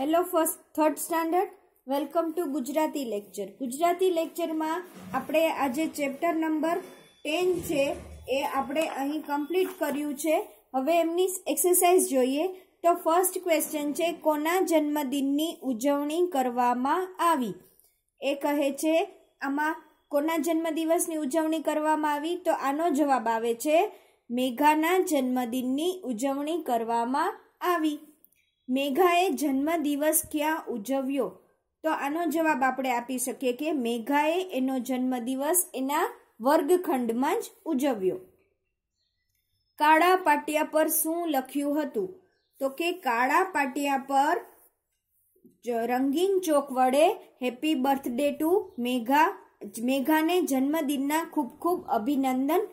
hello first third standard welcome to Gujarati lecture Gujarati લેક્ચરમાં આપણે આજે ચેપ્ટર નંબર ટેન છે એ આપણે અહીં કમ્પ્લીટ કર્યું છે હવે એમની એક્સરસાઇઝ જોઈએ તો ફર્સ્ટ ક્વેશ્ચન છે કોના જન્મદિનની ઉજવણી કરવામાં આવી એ કહે છે આમાં કોના જન્મદિવસની ઉજવણી કરવામાં આવી તો આનો જવાબ આવે છે મેઘાના જન્મદિનની ઉજવણી કરવામાં આવી મેઘાએ જન્મદિવસ ક્યાં ઉજવ્યો તો આનો જવાબ આપણે આપી શકીએ કે મેઘાએ એનો જન્મદિવસ એના વર્ગખંડમાં જ ઉજવ્યો કાળા પાટિયા પર શું લખ્યું હતું તો કે કાળા પાટિયા પર રંગીન ચોક વડે હેપી બર્થડે ટુ મેઘા મેઘાને જન્મદિનના ખૂબ ખૂબ અભિનંદન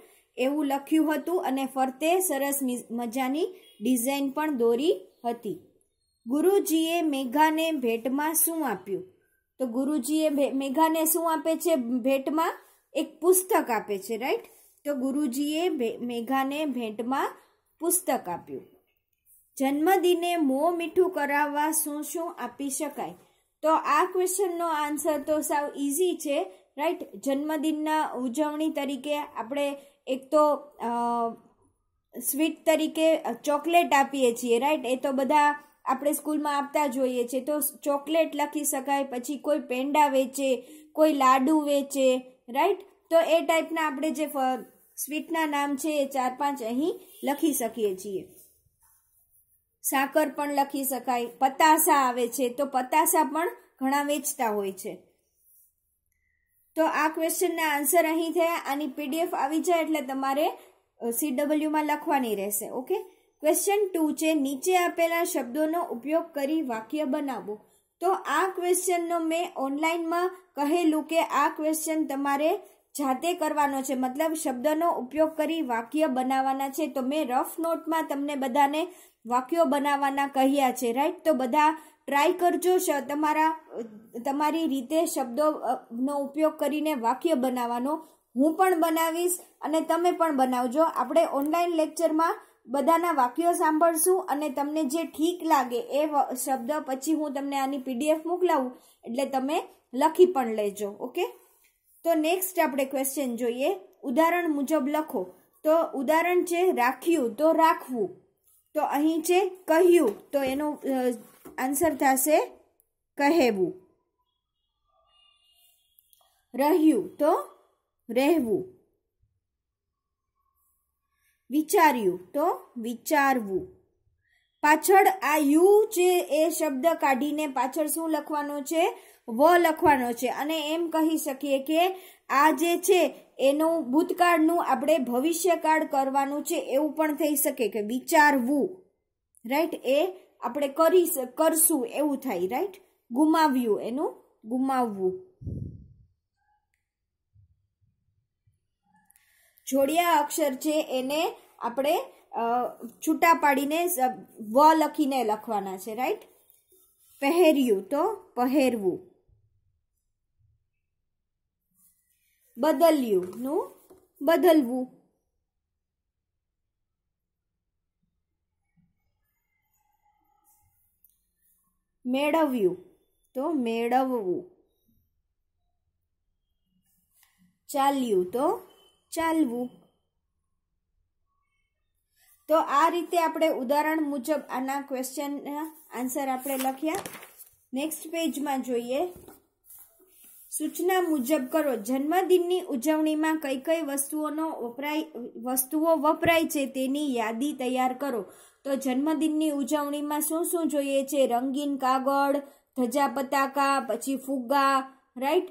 એવું લખ્યું હતું અને ફરતે સરસ મજાની ડિઝાઇન પણ દોરી હતી ગુરુજીએ મેઘાને ભેટમાં શું આપ્યું તો ગુરુજીએ મેઘાને શું આપે છે ભેટમાં એક પુસ્તક આપે છે રાઈટ તો ગુરુજીએ મેઘાને ભેટમાં પુસ્તક આપ્યું જન્મદિને મોં મીઠું કરાવવા શું શું આપી શકાય તો આ ક્વેશ્ચનનો આન્સર તો સાવ ઇઝી છે રાઈટ જન્મદિનના ઉજવણી તરીકે આપણે એક તો સ્વીટ તરીકે ચોકલેટ આપીએ છીએ રાઈટ એ તો બધા આપણે સ્કૂલમાં આપતા જોઈએ છે તો ચોકલેટ લખી શકાય પછી કોઈ પેંડા વેચે કોઈ લાડુ વેચે રાઈટ તો એ ટાઈપના આપણે જે સ્વીટના નામ છે એ ચાર પાંચ અહીં લખી શકીએ છીએ સાકર પણ લખી શકાય પતાસા આવે છે તો પતાસા પણ ઘણા વેચતા હોય છે તો આ ક્વેશ્ચનના આન્સર અહીં થયા આની પીડીએફ આવી જાય એટલે તમારે સીડબલ્યુમાં લખવાની રહેશે ઓકે ક્વેશ્ચન ટુ છે નીચે આપેલા શબ્દોનો ઉપયોગ કરી વાક્ય બનાવો તો આ ક્વેશ્ચનનો મેં ઓનલાઈનમાં કહેલું કે આ ક્વેશ્ચન તમારે જાતે કરવાનો છે મતલબ શબ્દનો ઉપયોગ કરી વાક્ય બનાવવાના છે તો મેં રફ નોટમાં તમને બધાને વાક્યો બનાવવાના કહ્યા છે રાઈટ તો બધા ટ્રાય કરજો તમારા તમારી રીતે શબ્દોનો ઉપયોગ કરીને વાક્ય બનાવવાનો હું પણ બનાવીશ અને તમે પણ બનાવજો આપણે ઓનલાઈન લેક્ચરમાં બધાના વાક્યો સાંભળશું અને તમને જે ઠીક લાગે એ શબ્દ પછી હું તમને આની પીડીએફ મોકલાવું એટલે તમે લખી પણ લેજો ઓકે તો નેક્સ્ટ આપણે ક્વેશ્ચન જોઈએ ઉદાહરણ મુજબ લખો તો ઉદાહરણ છે રાખ્યું તો રાખવું તો અહીં છે કહ્યું તો એનો આન્સર થશે કહેવું રહ્યું તો રહેવું વિચાર્યું તો વિચારવું પાછળ આ યુ છે એ શબ્દ કાઢીને પાછળ શું લખવાનો છે વ લખવાનો છે અને એમ કહી શકીએ કે આ જે છે એનું ભૂતકાળનું આપણે ભવિષ્યકાળ કરવાનું છે એવું પણ થઈ શકે કે વિચારવું રાઈટ એ આપણે કરી કરશું એવું થાય રાઈટ ગુમાવ્યું એનું ગુમાવવું જોડિયા અક્ષર છે એને આપણે છૂટા પાડીને વ લખીને લખવાના છે રાઈટ પહેર્યું તો પહેરવું બદલ્યું નું બદલવું મેળવ્યું તો મેળવવું ચાલ્યું તો ચાલવું તો આ રીતે આપણે ઉદાહરણ મુજબ આના ક્વેશ્ચનના આન્સર આપણે લખ્યા નેક્સ્ટ પેજમાં જોઈએ સૂચના મુજબ કરો જન્મદિનની ઉજવણીમાં કઈ કઈ વસ્તુઓનો વપરાય વસ્તુઓ વપરાય છે તેની યાદી તૈયાર કરો તો જન્મદિનની ઉજવણીમાં શું શું જોઈએ છે રંગીન કાગળ ધજા પતાકા પછી ફુગ્ગા રાઈટ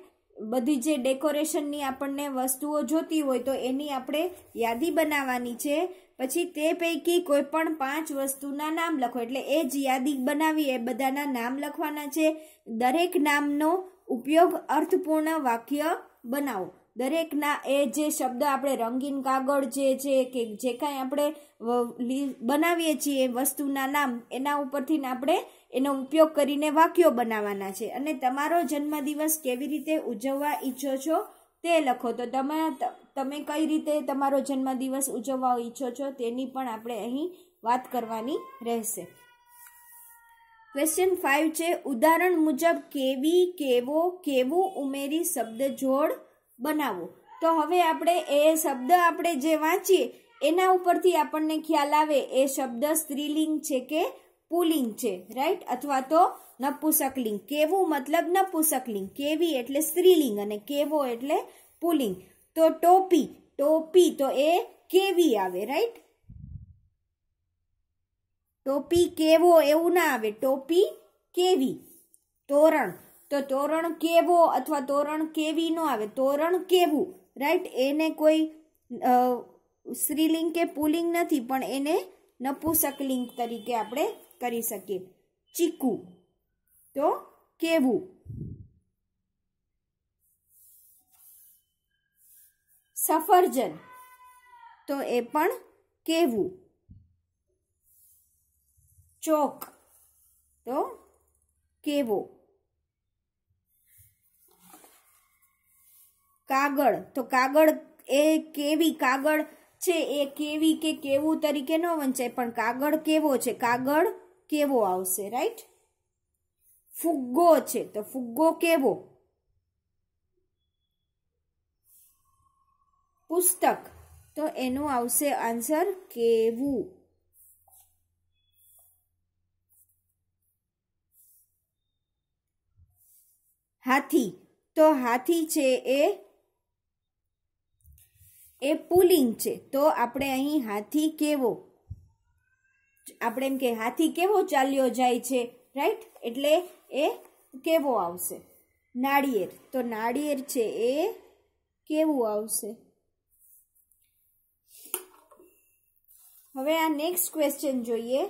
બધી જે ડેકોરેશનની આપણને વસ્તુઓ જોતી હોય તો એની આપણે યાદી બનાવવાની છે પછી તે પૈકી કોઈ પણ પાંચ વસ્તુના નામ લખો એટલે એ જ યાદી બનાવી એ બધાના નામ લખવાના છે દરેક નામનો ઉપયોગ અર્થપૂર્ણ વાક્ય બનાવો દરેકના એ જે શબ્દ આપણે રંગીન કાગળ જે છે કે જે કાંઈ આપણે બનાવીએ છીએ વસ્તુના નામ એના ઉપરથી આપણે એનો ઉપયોગ કરીને વાક્યો બનાવવાના છે અને તમારો જન્મદિવસ કેવી રીતે ઉજવવા ઈચ્છો છો તે લખો તો તમે તમે કઈ રીતે તમારો જન્મદિવસ ઉજવવા ઈચ્છો છો તેની પણ આપણે અહીં વાત કરવાની રહેશે ક્વેશ્ચન ફાઇવ છે ઉદાહરણ મુજબ કેવી કેવો કેવું ઉમેરી શબ્દ જોડ બનાવો તો હવે આપણે એ શબ્દ આપણે જે વાંચીએ એના ઉપરથી આપણને ખ્યાલ આવે એ શબ્દ સ્ત્રીલિંગ છે કે પુલિંગ છે રાઈટ અથવા તો નપુસકલિંગ કેવું મતલબ નપુસકલિંગ કેવી એટલે સ્ત્રીલિંગ અને કેવો એટલે પુલિંગ તો ટોપી ટોપી તો એ કેવી આવે રાઈટ ટોપી કેવો એવું ના આવે ટોપી કેવી તોરણ તો તોરણ કેવો અથવા તોરણ કેવી નો આવે તોરણ કેવું રાઈટ એને કોઈ સ્ત્રીલિંગ કે પુલિંગ નથી પણ એને નપુસકલિંગ તરીકે આપણે કરી શકીએ ચીકુ તો કેવું સફરજન તો એ પણ કેવું ચોક તો કેવો કાગળ તો કાગળ એ કેવી કાગળ છે એ કેવી કે કેવું તરીકે ન વંચાય પણ કાગળ કેવો છે કાગળ કેવો આવશે રાઈટ ફુગ્ગો છે તો ફુગ્ગો કેવો પુસ્તક તો એનો આવશે આન્સર કેવું હાથી તો હાથી છે એ એ પુલિંગ છે તો આપણે અહીં હાથી કેવો આપણે એમ કે હાથી કેવો ચાલ્યો જાય છે રાઈટ એટલે એ કેવો આવશે નાળિયેર તો નાળિયેર છે એ કેવું આવશે હવે આ નેક્સ્ટ ક્વેશ્ચન જોઈએ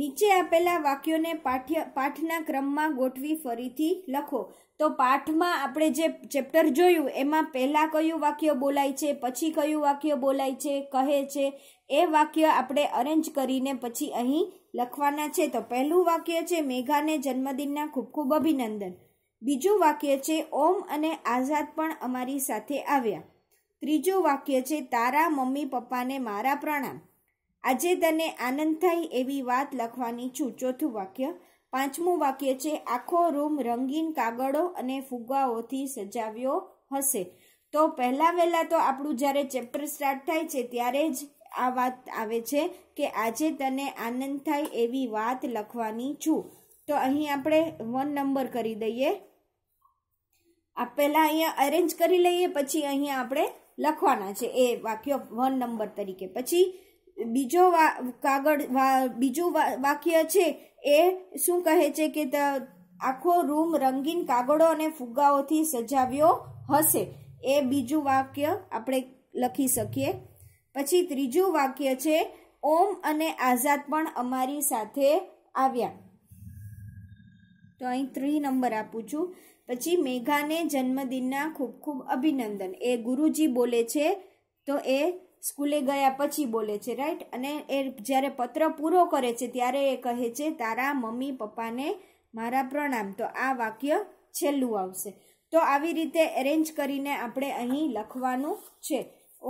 નીચે આપેલા વાક્યોને પાઠ્ય પાઠના ક્રમમાં ગોઠવી ફરીથી લખો તો પાઠમાં આપણે જે ચેપ્ટર જોયું એમાં પહેલાં કયું વાક્ય બોલાય છે પછી કયું વાક્ય બોલાય છે કહે છે એ વાક્ય આપણે અરેન્જ કરીને પછી અહીં લખવાના છે તો પહેલું વાક્ય છે મેઘાને જન્મદિનના ખૂબ ખૂબ અભિનંદન બીજું વાક્ય છે ઓમ અને આઝાદ પણ અમારી સાથે આવ્યા ત્રીજું વાક્ય છે તારા મમ્મી પપ્પાને મારા પ્રણામ આજે તને આનંદ થાય એવી વાત લખવાની છું ચોથું વાક્ય પાંચમું વાક્ય છે આખો રૂમ રંગીન કાગળો અને ફુગ્ગાઓથી સજાવ્યો હશે તો પહેલાં વહેલાં તો આપણું જ્યારે ચેપ્ટર સ્ટાર્ટ થાય છે ત્યારે જ આ વાત આવે છે કે આજે તને આનંદ થાય એવી વાત લખવાની છું તો અહીં આપણે વન નંબર કરી દઈએ આ પહેલાં અહીંયા અરેન્જ કરી લઈએ પછી અહીંયા આપણે લખવાના છે એ વાક્યો વન નંબર તરીકે પછી બીજો કાગળ બીજું વાક્ય છે એ શું કહે છે કે આખો રૂમ રંગીન કાગળો અને ફુગ્ગાઓથી સજાવ્યો હશે એ બીજું વાક્ય આપણે લખી શકીએ પછી ત્રીજું વાક્ય છે ઓમ અને આઝાદ પણ અમારી સાથે આવ્યા તો અહીં ત્રી નંબર આપું છું પછી મેઘાને જન્મદિનના ખૂબ ખૂબ અભિનંદન એ ગુરુજી બોલે છે તો એ સ્કૂલે ગયા પછી બોલે છે રાઈટ અને એ જ્યારે પત્ર પૂરો કરે છે ત્યારે એ કહે છે તારા મમ્મી પપ્પાને મારા પ્રણામ તો આ વાક્ય છેલ્લું આવશે તો આવી રીતે એરેન્જ કરીને આપણે અહીં લખવાનું છે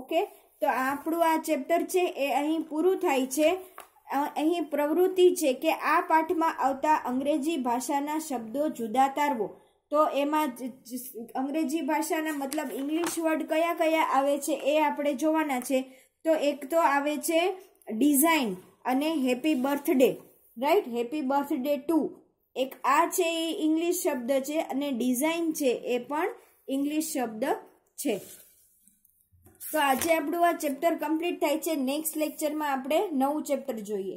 ઓકે તો આપણું આ ચેપ્ટર છે એ અહીં પૂરું થાય છે અહીં પ્રવૃત્તિ છે કે આ પાઠમાં આવતા અંગ્રેજી ભાષાના શબ્દો જુદા તારવો તો એમાં અંગ્રેજી ભાષાના મતલબ ઇંગ્લિશ વર્ડ કયા કયા આવે છે એ આપણે જોવાના છે તો એક તો આવે છે ડિઝાઇન અને happy birthday right happy birthday to એક આ છે એ ઇંગ્લિશ શબ્દ છે અને ડિઝાઇન છે એ પણ ઇંગ્લિશ શબ્દ છે તો આજે આપણું આ ચેપ્ટર કમ્પ્લીટ થાય છે નેક્સ્ટ લેક્ચરમાં આપણે નવું ચેપ્ટર જોઈએ